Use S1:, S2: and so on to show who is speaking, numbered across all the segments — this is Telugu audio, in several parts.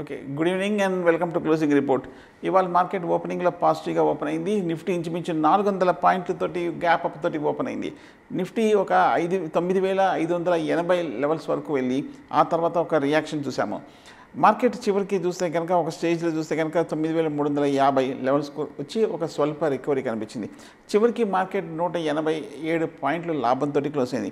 S1: okay good evening and welcome to closing report ఇవాళ మార్కెట్ ఓపెనింగ్లో పాజిటివ్గా ఓపెన్ అయింది నిఫ్టీ ఇంచుమించు నాలుగు వందల పాయింట్లతోటి గ్యాప్ అప్ తోటి ఓపెన్ అయింది నిఫ్టీ ఒక ఐదు తొమ్మిది వేల ఐదు వందల ఎనభై లెవెల్స్ వరకు వెళ్ళి ఆ తర్వాత ఒక రియాక్షన్ చూసాము మార్కెట్ చివరికి చూస్తే కనుక ఒక స్టేజ్లో చూస్తే కనుక తొమ్మిది వేల మూడు వందల యాభై లెవెల్స్కు వచ్చి ఒక స్వల్ప రికవరీ కనిపించింది చివరికి మార్కెట్ నూట ఎనభై ఏడు పాయింట్లు లాభంతో క్లోజ్ అయింది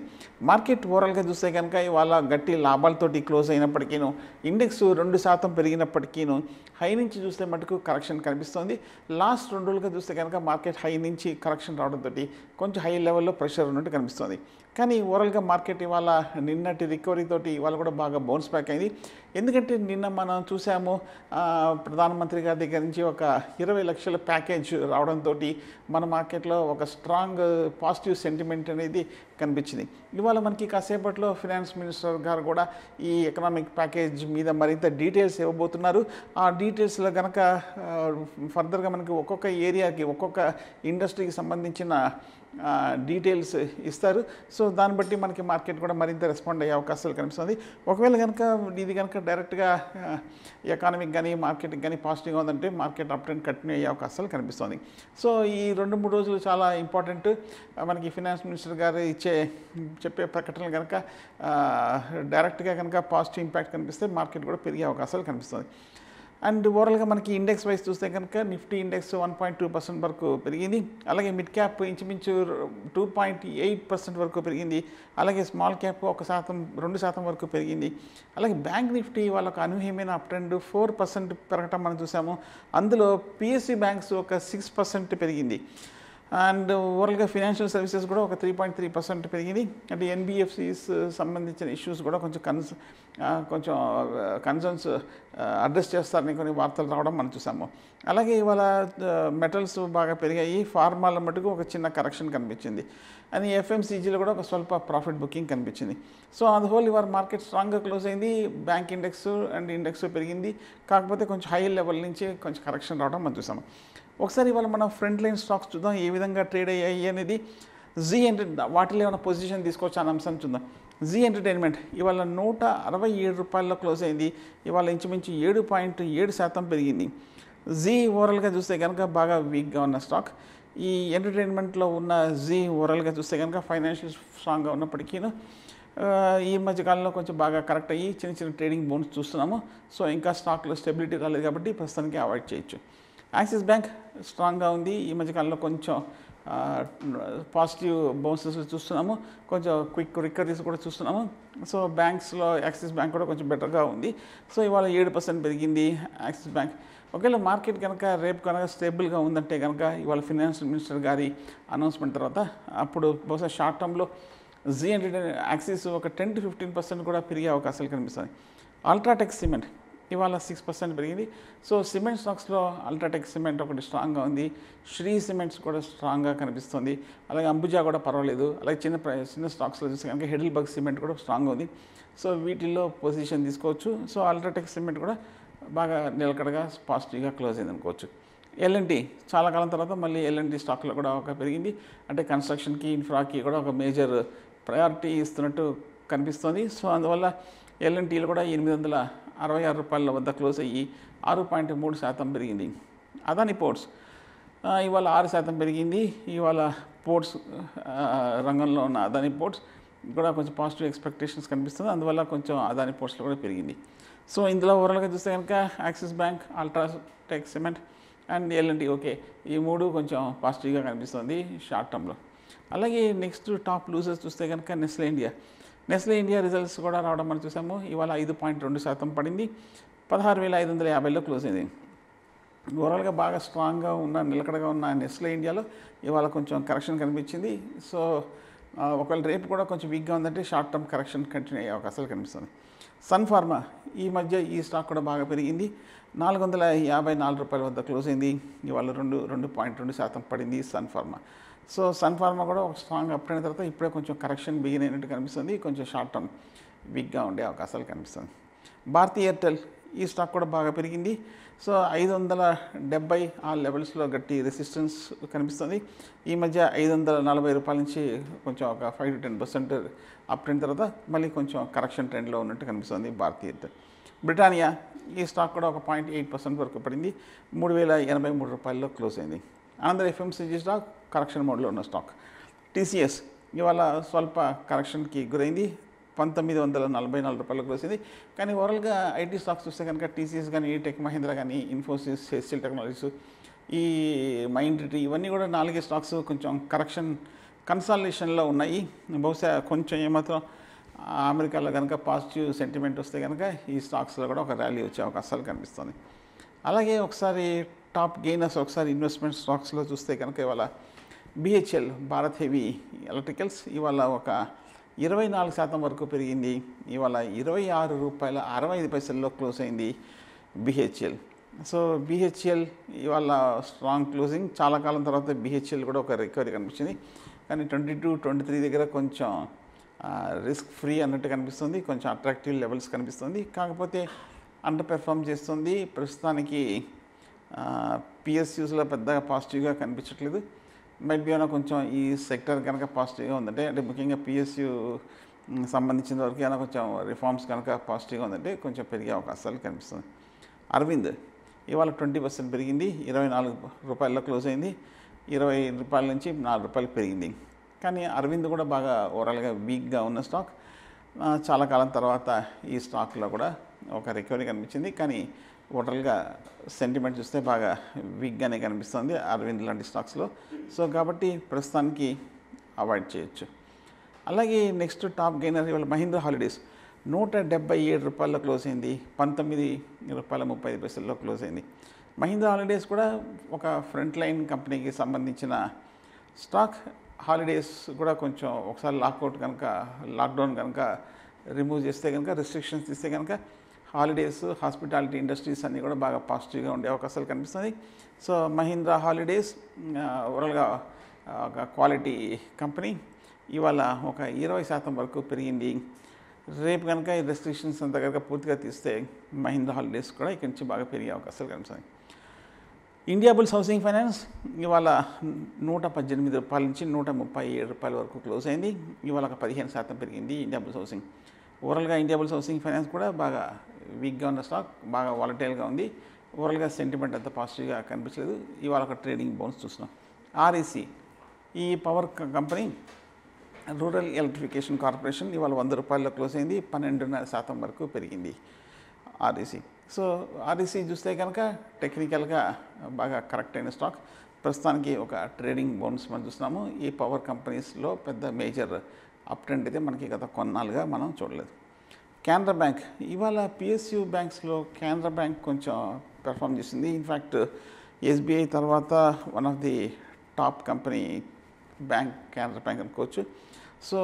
S1: మార్కెట్ ఓవరాల్గా చూస్తే కనుక ఇవాళ గట్టి లాభాలతోటి క్లోజ్ అయినప్పటికీను ఇండెక్స్ రెండు శాతం పెరిగినప్పటికీను హై నుంచి చూస్తే మటుకు కరెక్షన్ కనిపిస్తోంది లాస్ట్ రెండు రోజులుగా చూస్తే కనుక మార్కెట్ హై నుంచి కరెక్షన్ రావడంతో కొంచెం హై లెవెల్లో ప్రెషర్ ఉన్నట్టు కనిపిస్తుంది కానీ ఓవరాల్గా మార్కెట్ ఇవాళ నిన్నటి రికవరీ తోటి ఇవాళ కూడా బాగా బౌన్స్ బ్యాక్ అయింది ఎందుకంటే నిన్న మనం చూసాము ప్రధానమంత్రి గారి దగ్గర నుంచి ఒక ఇరవై లక్షల ప్యాకేజ్ రావడంతో మన మార్కెట్లో ఒక స్ట్రాంగ్ పాజిటివ్ సెంటిమెంట్ అనేది కనిపించింది ఇవాళ మనకి కాసేపట్లో ఫినాన్స్ మినిస్టర్ గారు కూడా ఈ ఎకనామిక్ ప్యాకేజ్ మీద మరింత డీటెయిల్స్ ఇవ్వబోతున్నారు ఆ డీటెయిల్స్లో కనుక ఫర్దర్గా మనకి ఒక్కొక్క ఏరియాకి ఒక్కొక్క ఇండస్ట్రీకి సంబంధించిన డీటెయిల్స్ ఇస్తారు సో దాన్ని బట్టి మనకి మార్కెట్ కూడా మరింత రెస్పాండ్ అయ్యే అవకాశాలు కనిపిస్తుంది ఒకవేళ కనుక ఇది కనుక డైరెక్ట్గా ఎకానమీకి కానీ మార్కెట్కి కానీ పాజిటివ్గా ఉందంటే మార్కెట్ అప్ టెండ్ కంటిన్యూ అయ్యే అవకాశాలు కనిపిస్తుంది సో ఈ రెండు మూడు రోజులు చాలా ఇంపార్టెంట్ మనకి ఫినాన్స్ మినిస్టర్ గారు ఇచ్చే ఇచ్చే చెప్పే ప్రకటనలు కనుక డైరెక్ట్గా కనుక పాజిటివ్ ఇంపాక్ట్ కనిపిస్తే మార్కెట్ కూడా పెరిగే అవకాశాలు కనిపిస్తుంది అండ్ ఓవరాల్గా మనకి ఇండెక్స్ వైజ్ చూస్తే కనుక Nifty index one point two percent వరకు పెరిగింది అలాగే మిడ్ క్యాప్ ఇంచుమించు టూ పాయింట్ ఎయిట్ పర్సెంట్ వరకు పెరిగింది అలాగే స్మాల్ క్యాప్ ఒక శాతం రెండు శాతం వరకు పెరిగింది అలాగే బ్యాంక్ నిఫ్టీ వాళ్ళకు అనూహ్యమైన అప్ ట్రెండ్ ఫోర్ పర్సెంట్ పెరగటం మనం చూసాము అందులో పిఎస్సి బ్యాంక్స్ ఒక సిక్స్ పర్సెంట్ పెరిగింది అండ్ ఓవరాల్గా ఫినాన్షియల్ సర్వీసెస్ కూడా ఒక త్రీ పాయింట్ త్రీ పర్సెంట్ పెరిగింది అంటే ఎన్బిఎఫ్సిస్ uh, సంబంధించిన ఇష్యూస్ కూడా కొంచెం కన్స్ uh, కొంచెం కన్సర్న్స్ uh, అడ్రస్ చేస్తారని కొన్ని వార్తలు రావడం మనం చూసాము అలాగే ఇవాళ మెటల్స్ బాగా పెరిగాయి ఫార్మాల మటుకు ఒక చిన్న కరెక్షన్ కనిపించింది అని ఎఫ్ఎంసీజీలో కూడా ఒక స్వల్ప ప్రాఫిట్ బుకింగ్ కనిపించింది సో ఆన్ హోల్ ఇవాళ మార్కెట్ స్ట్రాంగ్గా క్లోజ్ అయింది బ్యాంక్ ఇండెక్స్ అండ్ ఇండెక్స్ పెరిగింది కాకపోతే కొంచెం హై లెవెల్ నుంచి కొంచెం కరెక్షన్ రావడం మనం చూసాము ఒకసారి ఇవాళ మనం ఫ్రంట్ లైన్ స్టాక్స్ చూద్దాం ఏ విధంగా ట్రేడ్ అయ్యాయి అనేది జీ ఎంటర్టైన్ వాటిలో ఏమైనా పొజిషన్ తీసుకోవచ్చు అనే అంశం చూద్దాం జీ ఎంటర్టైన్మెంట్ ఇవాళ నూట అరవై ఏడు రూపాయల్లో క్లోజ్ అయింది ఇవాళ ఇంచుమించు ఏడు పాయింట్ ఏడు శాతం పెరిగింది జీ ఓవరాల్గా చూస్తే కనుక బాగా వీక్గా ఉన్న స్టాక్ ఈ ఎంటర్టైన్మెంట్లో ఉన్న జీ ఓవరాల్గా చూస్తే కనుక ఫైనాన్షియల్ స్ట్రాంగ్గా ఉన్నప్పటికీ ఈ మధ్యకాలంలో కొంచెం బాగా కరెక్ట్ అయ్యి చిన్న చిన్న ట్రేడింగ్ బోన్స్ చూస్తున్నాము సో ఇంకా స్టాక్లో స్టెబిలిటీ రాలేదు కాబట్టి ప్రస్తుతానికి అవాయిడ్ చేయొచ్చు యాక్సిస్ బ్యాంక్ స్ట్రాంగ్గా ఉంది ఈ మధ్యకాలంలో కొంచెం పాజిటివ్ బౌన్సెస్ చూస్తున్నాము కొంచెం క్విక్ రికవరీస్ కూడా చూస్తున్నాము సో బ్యాంక్స్లో యాక్సిస్ బ్యాంక్ కూడా కొంచెం బెటర్గా ఉంది సో ఇవాళ ఏడు పర్సెంట్ పెరిగింది యాక్సిస్ బ్యాంక్ ఒకవేళ మార్కెట్ కనుక రేపు కనుక స్టేబుల్గా ఉందంటే కనుక ఇవాళ ఫినాన్షియల్ మినిస్టర్ గారి అనౌన్స్మెంట్ తర్వాత అప్పుడు బహుశా షార్ట్ టర్మ్లో జీ అండ్ యాక్సిస్ ఒక టెన్ టు ఫిఫ్టీన్ పర్సెంట్ కూడా పెరిగే అవకాశాలు కనిపిస్తాయి అల్ట్రాటెక్ సిమెంట్ ఇవాళ సిక్స్ పర్సెంట్ పెరిగింది సో సిమెంట్ స్టాక్స్లో అల్ట్రాటెక్ సిమెంట్ ఒకటి స్ట్రాంగ్గా ఉంది శ్రీ సిమెంట్స్ కూడా స్ట్రాంగ్గా కనిపిస్తుంది అలాగే అంబుజా కూడా పర్వాలేదు అలాగే చిన్న చిన్న స్టాక్స్లో చూస్తే కనుక బగ్ సిమెంట్ కూడా స్ట్రాంగ్ ఉంది సో వీటిల్లో పొజిషన్ తీసుకోవచ్చు సో అల్ట్రాటెక్ సిమెంట్ కూడా బాగా నిలకడగా పాజిటివ్గా క్లోజ్ అయింది అనుకోవచ్చు ఎల్ఎన్టీ చాలా కాలం తర్వాత మళ్ళీ ఎల్ఎన్టీ స్టాక్లో కూడా ఒక పెరిగింది అంటే కన్స్ట్రక్షన్కి ఇన్ఫ్రాకి కూడా ఒక మేజర్ ప్రయారిటీ ఇస్తున్నట్టు కనిపిస్తోంది సో అందువల్ల ఎల్ఎన్టీలు కూడా ఎనిమిది వందల అరవై ఆరు రూపాయల వద్ద క్లోజ్ అయ్యి ఆరు పాయింట్ మూడు శాతం పెరిగింది అదాని పోర్ట్స్ ఇవాళ ఆరు శాతం పెరిగింది ఇవాళ పోర్ట్స్ రంగంలో ఉన్న అదాని పోర్ట్స్ కూడా కొంచెం పాజిటివ్ ఎక్స్పెక్టేషన్స్ కనిపిస్తుంది అందువల్ల కొంచెం అదాని పోర్ట్స్లో కూడా పెరిగింది సో ఇందులో ఓవరాల్గా చూస్తే కనుక Axis bank UltraTech cement and LNT okay ఈ మూడు కొంచెం పాజిటివ్గా కనిపిస్తుంది షార్ట్ టర్మ్లో అలాగే నెక్స్ట్ టాప్ లూజర్స్ చూస్తే కనుక Nestle India Nestle India results కూడా రావడం మనం చూసాము ఇవాళ ఐదు పాయింట్ రెండు శాతం పడింది పదహారు వేల ఐదు వందల యాభైలో క్లోజ్ అయింది ఓవరాల్గా బాగా స్ట్రాంగ్గా ఉన్న నిలకడగా ఉన్న నెస్లే ఇండియాలో ఇవాళ కొంచెం కరెక్షన్ కనిపించింది సో ఒకవేళ రేపు కూడా కొంచెం వీక్గా ఉందంటే షార్ట్ టర్మ్ కరెక్షన్ కంటిన్యూ అయ్యే అవకాశాలు కనిపిస్తుంది సన్ ఫార్మా ఈ మధ్య ఈ స్టాక్ కూడా బాగా పెరిగింది నాలుగు వందల యాభై నాలుగు రూపాయల వద్ద క్లోజ్ అయింది ఇవాళ రెండు రెండు పాయింట్ రెండు శాతం పడింది Sun Pharma so Sun Pharma కూడా ఒక స్ట్రాంగ్ అప్ అయిన తర్వాత ఇప్పుడే కొంచెం కరెక్షన్ బిగిన్ అయినట్టు కనిపిస్తుంది కొంచెం షార్ట్ టర్మ్ వీక్గా ఉండే అవకాశాలు కనిపిస్తుంది భారతీ ఎయిర్టెల్ ఈ స్టాక్ కూడా బాగా పెరిగింది సో ఐదు వందల డెబ్బై ఆ లెవెల్స్లో గట్టి రెసిస్టెన్స్ కనిపిస్తుంది ఈ మధ్య ఐదు వందల నలభై రూపాయల నుంచి కొంచెం ఒక five to ten percent up అయిన తర్వాత మళ్ళీ కొంచెం కరెక్షన్ ట్రెండ్లో ఉన్నట్టు కనిపిస్తుంది భారతీయ బ్రిటానియా ఈ స్టాక్ కూడా ఒక పాయింట్ ఎయిట్ పర్సెంట్ వరకు పడింది మూడు వేల ఎనభై మూడు రూపాయల్లో క్లోజ్ అయింది అనదర్ ఎఫ్ఎంసీజీ స్టాక్ కరెక్షన్ మోడ్లో ఉన్న స్టాక్ టీసీఎస్ ఇవాళ స్వల్ప కరెక్షన్కి గురైంది పంతొమ్మిది వందల నలభై నాలుగు రూపాయలకు వచ్చింది కానీ ఓవరాల్గా ఐటీ స్టాక్స్ చూస్తే కనుక టీసీఎస్ కానీ టెక్ మహీంద్ర కానీ ఇన్ఫోసిస్ హెచ్సిల్ టెక్నాలజీస్ ఈ మైండ్ ట్రీ ఇవన్నీ కూడా నాలుగే స్టాక్స్ కొంచెం కరెక్షన్ కన్సాలేషన్లో ఉన్నాయి బహుశా కొంచెం ఏమాత్రం అమెరికాలో కనుక పాజిటివ్ సెంటిమెంట్ వస్తే కనుక ఈ స్టాక్స్లో కూడా ఒక ర్యాలీ వచ్చే అవకాశాలు కనిపిస్తుంది అలాగే ఒకసారి టాప్ గెయినర్స్ ఒకసారి ఇన్వెస్ట్మెంట్ స్టాక్స్లో చూస్తే కనుక ఇవాళ బిహెచ్ఎల్ భారత్ హెవీ ఎలక్ట్రికల్స్ ఇవాళ ఒక ఇరవై నాలుగు శాతం వరకు పెరిగింది ఇవాళ ఇరవై ఆరు రూపాయల అరవై ఐదు పైసల్లో క్లోజ్ అయింది బిహెచ్ఎల్ సో బిహెచ్ఎల్ ఇవాళ స్ట్రాంగ్ క్లోజింగ్ చాలా కాలం తర్వాత బిహెచ్ఎల్ కూడా ఒక రికవరీ కనిపించింది కానీ ట్వంటీ టూ ట్వంటీ త్రీ దగ్గర కొంచెం రిస్క్ ఫ్రీ అన్నట్టు కనిపిస్తుంది కొంచెం అట్రాక్టివ్ లెవెల్స్ కనిపిస్తుంది కాకపోతే అండర్ పెర్ఫామ్ చేస్తుంది ప్రస్తుతానికి పిఎస్యూస్లో పెద్దగా పాజిటివ్గా కనిపించట్లేదు మైట్ బి ఏమైనా కొంచెం ఈ సెక్టర్ కనుక పాజిటివ్గా ఉందంటే అంటే ముఖ్యంగా పిఎస్యూ సంబంధించిన వరకు ఏమైనా కొంచెం రిఫార్మ్స్ కనుక పాజిటివ్గా ఉందంటే కొంచెం పెరిగే అవకాశాలు కనిపిస్తుంది అరవింద్ ఇవాళ ట్వంటీ పర్సెంట్ పెరిగింది ఇరవై నాలుగు రూపాయల్లో క్లోజ్ అయింది ఇరవై రూపాయల నుంచి నాలుగు రూపాయలు పెరిగింది కానీ అరవింద్ కూడా బాగా ఓవరాల్గా వీక్గా ఉన్న స్టాక్ చాలా కాలం తర్వాత ఈ స్టాక్లో కూడా ఒక రికవరీ కనిపించింది కానీ ఓటల్గా సెంటిమెంట్ చూస్తే బాగా వీక్గానే కనిపిస్తుంది అరవింద్ లాంటి స్టాక్స్లో సో కాబట్టి ప్రస్తుతానికి అవాయిడ్ చేయొచ్చు అలాగే నెక్స్ట్ టాప్ గెయినర్ ఇవాళ మహీంద్రా హాలిడేస్ నూట డెబ్బై ఏడు రూపాయల్లో క్లోజ్ అయింది పంతొమ్మిది రూపాయల ముప్పై ఐదు పైసల్లో క్లోజ్ అయింది మహీంద్రా హాలిడేస్ కూడా ఒక ఫ్రంట్ లైన్ కంపెనీకి సంబంధించిన స్టాక్ హాలిడేస్ కూడా కొంచెం ఒకసారి లాక్అవుట్ కనుక లాక్డౌన్ కనుక రిమూవ్ చేస్తే కనుక రిస్ట్రిక్షన్స్ తీస్తే కనుక హాలిడేస్ హాస్పిటాలిటీ ఇండస్ట్రీస్ అన్నీ కూడా బాగా పాజిటివ్గా ఉండే అవకాశాలు కనిపిస్తుంది సో మహీంద్రా హాలిడేస్ ఓవరాల్గా ఒక క్వాలిటీ కంపెనీ ఇవాళ ఒక ఇరవై శాతం వరకు పెరిగింది రేపు కనుక ఈ రెస్ట్రిక్షన్స్ అంత కనుక పూర్తిగా తీస్తే మహీంద్రా హాలిడేస్ కూడా ఇక్కడి నుంచి బాగా పెరిగే అవకాశాలు కనిపిస్తాయి ఇండియా బుల్స్ హౌసింగ్ ఫైనాన్స్ ఇవాళ నూట పద్దెనిమిది రూపాయల నుంచి నూట ముప్పై ఏడు రూపాయల వరకు క్లోజ్ అయింది ఇవాళ ఒక పదిహేను శాతం పెరిగింది ఇండియా బుల్స్ హౌసింగ్ ఓవరాల్గా ఇండియా బుల్స్ హౌసింగ్ ఫైనాన్స్ కూడా బాగా వీక్గా ఉన్న స్టాక్ బాగా వాలటైల్గా ఉంది ఓవరాల్గా సెంటిమెంట్ అంత పాజిటివ్గా కనిపించలేదు ఇవాళ ఒక ట్రేడింగ్ బోన్స్ చూస్తున్నాం ఆర్ఈసి e ఈ power company rural electrification corporation ఇవాళ వంద రూపాయల్లో క్లోజ్ అయింది పన్నెండున్నర శాతం వరకు పెరిగింది REC e so REC e చూస్తే కనుక టెక్నికల్గా బాగా కరెక్ట్ అయిన స్టాక్ ప్రస్తుతానికి ఒక ట్రేడింగ్ బోన్స్ మనం చూస్తున్నాము ఈ పవర్ కంపెనీస్లో పెద్ద మేజర్ అప్ ట్రెండ్ అయితే మనకి గత కొన్నాళ్ళుగా మనం చూడలేదు కేంద్ర బ్యాంక్ ఇవాళ పిఎస్యు బ్యాంక్స్లో కేంద్ర బ్యాంక్ కొంచెం పెర్ఫామ్ చేసింది ఇన్ఫ్యాక్ట్ ఎస్బీఐ తర్వాత one of the top company bank కేంద్ర బ్యాంక్ అనుకోవచ్చు సో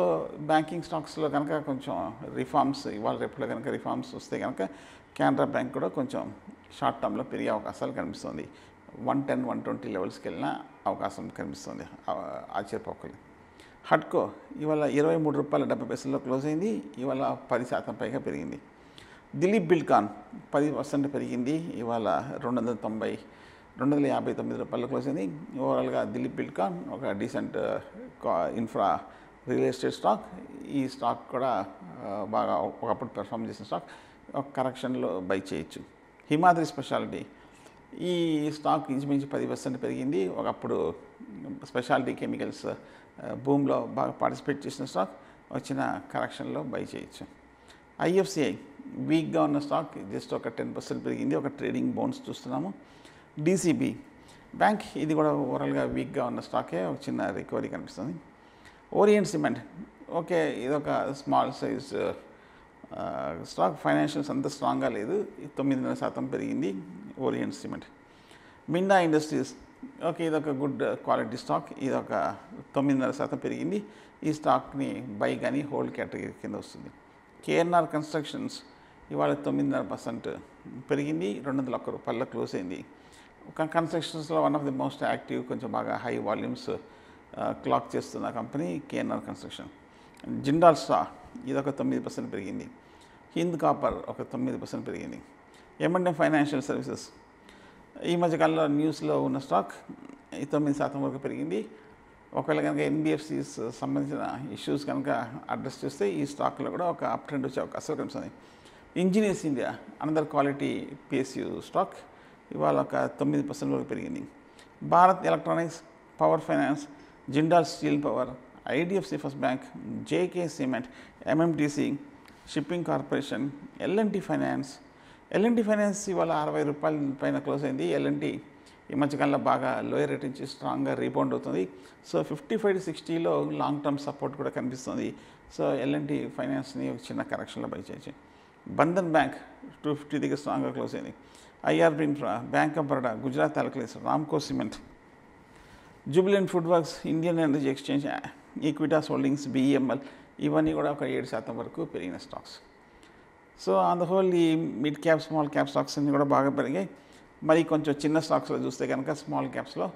S1: బ్యాంకింగ్ స్టాక్స్లో కనుక కొంచెం రిఫార్మ్స్ ఇవాళ రేపులో కనుక రిఫార్మ్స్ వస్తే కనుక కెనరా బ్యాంక్ కూడా కొంచెం షార్ట్ టర్మ్లో పెరిగే అవకాశాలు కనిపిస్తుంది వన్ టెన్ వన్ ట్వంటీ లెవెల్స్కి వెళ్ళిన అవకాశం కనిపిస్తుంది ఆశ్చర్యపోకలేదు హట్కో ఇవాళ ఇరవై మూడు రూపాయల డెబ్బై పైసల్లో క్లోజ్ అయింది ఇవాళ పది శాతం పైగా పెరిగింది దిలీప్ బిల్కాన్ పది పర్సెంట్ పెరిగింది ఇవాళ రెండు వందల తొంభై రెండు వందల యాభై తొమ్మిది రూపాయలు క్లోజ్ అయింది ఓవరాల్గా దిలీప్ బిల్కాన్ ఒక decent infra real estate stock ఈ స్టాక్ కూడా బాగా ఒకప్పుడు పెర్ఫామ్ చేసిన స్టాక్ ఒక కరెక్షన్లో బై చేయొచ్చు హిమాద్రి స్పెషాలిటీ ఈ స్టాక్ ఇంచుమించు పది పర్సెంట్ పెరిగింది ఒకప్పుడు స్పెషాలిటీ కెమికల్స్ భూమిలో బాగా పార్టిసిపేట్ చేసిన స్టాక్ వచ్చిన కరెక్షన్లో బై చేయొచ్చు ఐఎఫ్సిఐ వీక్గా ఉన్న స్టాక్ జస్ట్ ఒక టెన్ పర్సెంట్ పెరిగింది ఒక ట్రేడింగ్ బోన్స్ చూస్తున్నాము డీసీబీ బ్యాంక్ ఇది కూడా ఓవరాల్గా వీక్గా ఉన్న స్టాకే ఒక చిన్న రికవరీ కనిపిస్తుంది ఓరియంట్ సిమెంట్ ఓకే ఇదొక స్మాల్ సైజ్ స్టాక్ ఫైనాన్షియల్స్ అంత స్ట్రాంగ్గా లేదు తొమ్మిదిన్నర శాతం పెరిగింది Orient cement Minda industries okay ఇదొక గుడ్ క్వాలిటీ స్టాక్ ఇదొక తొమ్మిదిన్నర శాతం పెరిగింది ఈ స్టాక్ని బై కానీ హోల్డ్ కేటగిరీ కింద వస్తుంది కేఎన్ఆర్ కన్స్ట్రక్షన్స్ ఇవాళ తొమ్మిదిన్నర పర్సెంట్ పెరిగింది రెండు వందల ఒక్క రూపాయల్లో క్లోజ్ అయింది కన్స్ట్రక్షన్స్లో one of the most active కొంచెం బాగా హై వాల్యూమ్స్ క్లాక్ చేస్తున్న కంపెనీ కేఎన్ఆర్ కన్స్ట్రక్షన్ జిండాల్ స్టా ఇది ఒక తొమ్మిది పర్సెంట్ పెరిగింది హింద్ కాపర్ ఒక తొమ్మిది పర్సెంట్ పెరిగింది ఎంఎండ్ఎం ఫైనాన్షియల్ సర్వీసెస్ ఈ మధ్యకాలంలో న్యూస్లో ఉన్న స్టాక్ తొమ్మిది శాతం వరకు పెరిగింది ఒకవేళ కనుక ఎన్బిఎఫ్సిస్ సంబంధించిన ఇష్యూస్ కనుక అడ్రస్ చేస్తే ఈ స్టాక్లో కూడా ఒక అప్ ట్రెండ్ వచ్చే అవకాశాలు కనిపిస్తుంది engineers India another quality PSU stock ఇవాళ ఒక తొమ్మిది పర్సెంట్ వరకు పెరిగింది Bharat electronics power finance Jindal steel power IDFC first bank JK cement MMTC shipping corporation LNT finance LNT finance ఇవాళ అరవై రూపాయల పైన క్లోజ్ అయింది ఎల్ఎన్టీ ఈ మధ్యకాలంలో బాగా లోయర్ రేట్ నుంచి స్ట్రాంగ్గా రీబౌండ్ అవుతుంది సో ఫిఫ్టీ ఫైవ్ టు సిక్స్టీలో లాంగ్ టర్మ్ సపోర్ట్ కూడా కనిపిస్తుంది సో ఎల్ఎన్టీ ఫైనాన్స్ని ఒక చిన్న కరెక్షన్లో బై చేయొచ్చు బంధన్ బ్యాంక్ టూ ఫిఫ్టీ దగ్గర స్ట్రాంగ్గా క్లోజ్ అయింది IRB infra bank of Baroda Gujarat alkalies Ramco cement jubilant food works Indian energy exchange Equitas holdings BEML ఇవన్నీ కూడా ఒక ఏడు శాతం వరకు పెరిగిన stocks so on the whole ఈ mid cap small cap stocks అన్నీ కూడా బాగా పెరిగాయి మరి కొంచెం చిన్న స్టాక్స్లో చూస్తే కనుక స్మాల్ క్యాప్స్లో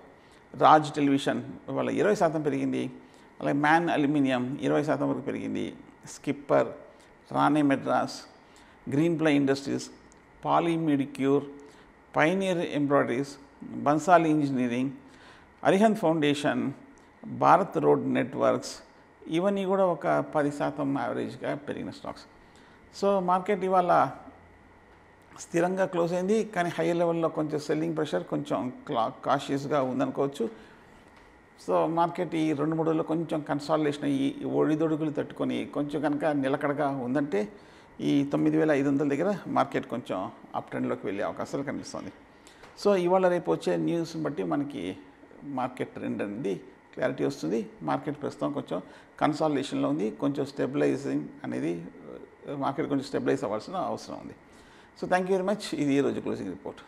S1: రాజ్ టెలివిజన్ వాళ్ళ ఇరవై శాతం పెరిగింది అలాగే మ్యాన్ అల్యూమినియం ఇరవై శాతం వరకు పెరిగింది skipper Rane Madras green ply industries Poly Medicure pioneer embroideries Bansali engineering Arihant foundation Bharat road networks ఇవన్నీ కూడా ఒక పది శాతం యావరేజ్గా పెరిగిన స్టాక్స్ సో మార్కెట్ ఇవాళ స్థిరంగా క్లోజ్ అయింది కానీ హై లెవెల్లో కొంచెం సెల్లింగ్ ప్రెషర్ కొంచెం క్లా కాషియస్గా ఉందనుకోవచ్చు సో మార్కెట్ ఈ రెండు మూడు రోజుల్లో కొంచెం కన్సాలిడేషన్ ఈ ఒడిదొడుగులు తట్టుకొని కొంచెం కనుక నిలకడగా ఉందంటే ఈ తొమ్మిది వేల ఐదు వందల దగ్గర మార్కెట్ కొంచెం అప్ ట్రెండ్లోకి వెళ్ళే అవకాశాలు కనిపిస్తుంది సో ఇవాళ రేపు వచ్చే న్యూస్ని బట్టి మనకి మార్కెట్ ట్రెండ్ అనేది క్లారిటీ వస్తుంది మార్కెట్ ప్రస్తుతం కొంచెం కన్సాలిడేషన్లో ఉంది కొంచెం స్టెబిలైజింగ్ అనేది మార్కెట్ కొంచెం స్టెబిలైజ్ అవ్వాల్సిన అవసరం ఉంది so thank you very much ఇది ఈరోజు క్లోజింగ్ రిపోర్ట్